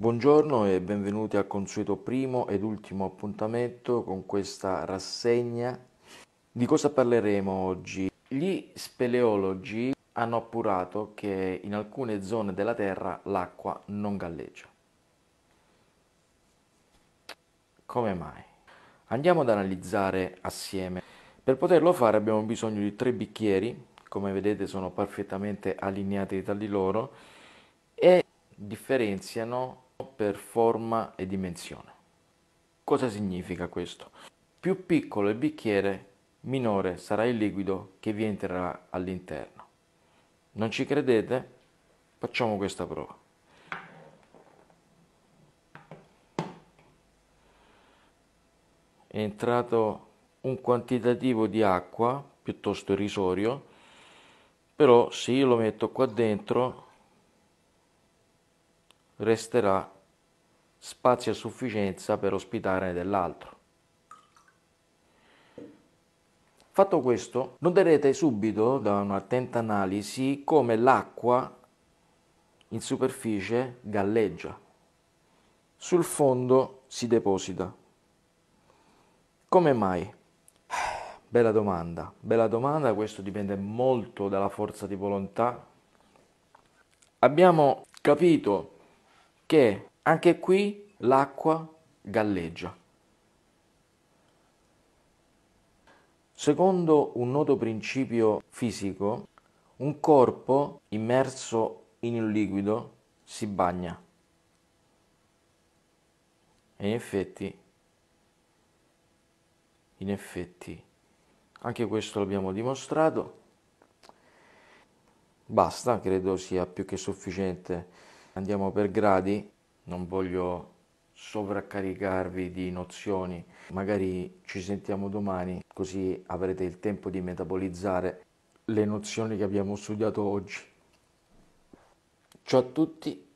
Buongiorno e benvenuti al consueto primo ed ultimo appuntamento con questa rassegna. Di cosa parleremo oggi? Gli speleologi hanno appurato che in alcune zone della Terra l'acqua non galleggia. Come mai? Andiamo ad analizzare assieme. Per poterlo fare abbiamo bisogno di tre bicchieri, come vedete sono perfettamente allineati tra di loro, e differenziano per forma e dimensione. Cosa significa questo? Più piccolo il bicchiere, minore sarà il liquido che vi entrerà all'interno. Non ci credete? Facciamo questa prova. È entrato un quantitativo di acqua piuttosto irrisorio, però se io lo metto qua dentro resterà spazi a sufficienza per ospitare dell'altro. Fatto questo, noterete subito da un'attenta analisi come l'acqua in superficie galleggia, sul fondo si deposita. Come mai? Bella domanda, bella domanda, questo dipende molto dalla forza di volontà. Abbiamo capito che anche qui l'acqua galleggia. Secondo un noto principio fisico, un corpo immerso in un liquido si bagna. E in effetti, in effetti, anche questo l'abbiamo dimostrato. Basta, credo sia più che sufficiente. Andiamo per gradi non voglio sovraccaricarvi di nozioni, magari ci sentiamo domani così avrete il tempo di metabolizzare le nozioni che abbiamo studiato oggi. Ciao a tutti